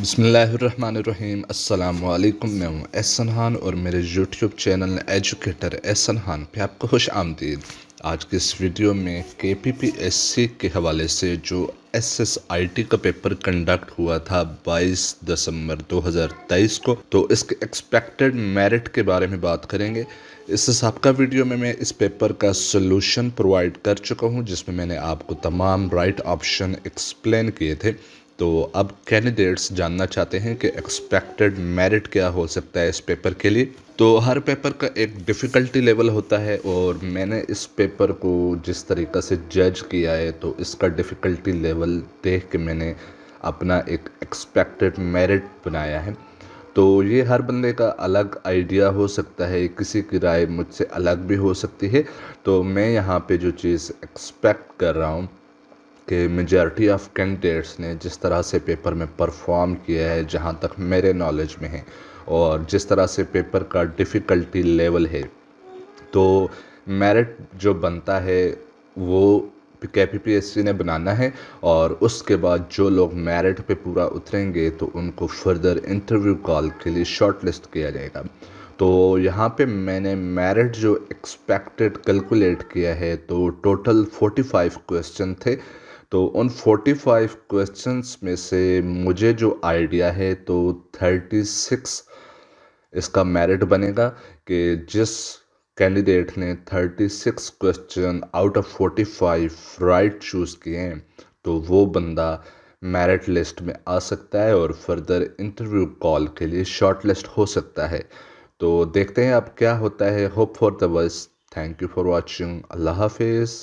बसमीम् अल्लाम मैं हूँ एहसन खान और मेरे YouTube channel educator Ehsan Khan पे आपको खुश आमदीद आज के इस वीडियो में के पी पी एस सी के हवाले से जो एस एस आई टी का पेपर कंडक्ट हुआ था 22 दिसंबर 2023 को तो इसके एक्सपेक्टेड मेरिट के बारे में बात करेंगे इस सबका वीडियो में मैं इस पेपर का सोल्यूशन प्रोवाइड कर चुका हूँ जिसमें मैंने आपको तमाम राइट ऑप्शन एक्सप्लेन किए थे तो अब कैंडिडेट्स जानना चाहते हैं कि एक्सपेक्टेड मेरिट क्या हो सकता है इस पेपर के लिए तो हर पेपर का एक डिफ़िकल्टी लेवल होता है और मैंने इस पेपर को जिस तरीक़ा से जज किया है तो इसका डिफ़िकल्टी लेवल देख के मैंने अपना एक एक्सपेक्टेड मेरिट बनाया है तो ये हर बंदे का अलग आइडिया हो सकता है किसी की राय मुझसे अलग भी हो सकती है तो मैं यहाँ पे जो चीज़ एक्सपेक्ट कर रहा हूँ कि मेजॉरिटी ऑफ़ कैंडिडेट्स ने जिस तरह से पेपर में परफॉर्म किया है जहाँ तक मेरे नॉलेज में है और जिस तरह से पेपर का डिफ़िकल्टी लेवल है तो मेरिट जो बनता है वो के पी पी एस सी ने बनाना है और उसके बाद जो लोग मेरिट पे पूरा उतरेंगे तो उनको फर्दर इंटरव्यू कॉल के लिए शॉर्ट लिस्ट किया जाएगा तो यहाँ पे मैंने मेरिट जो एक्सपेक्टेड कैलकुलेट किया है तो टोटल फोर्टी फाइव क्वेश्चन थे तो उन फोर्टी फाइव क्वेश्चंस में से मुझे जो आइडिया है तो थर्टी सिक्स इसका मेरिट बनेगा कि जिस कैंडिडेट ने thirty six question out of forty five right choose किए हैं तो वो बंदा मेरिट लिस्ट में आ सकता है और फर्दर इंटरव्यू कॉल के लिए शॉर्ट लिस्ट हो सकता है तो देखते हैं अब क्या होता है hope for the best thank you for watching अल्लाह हाफिज़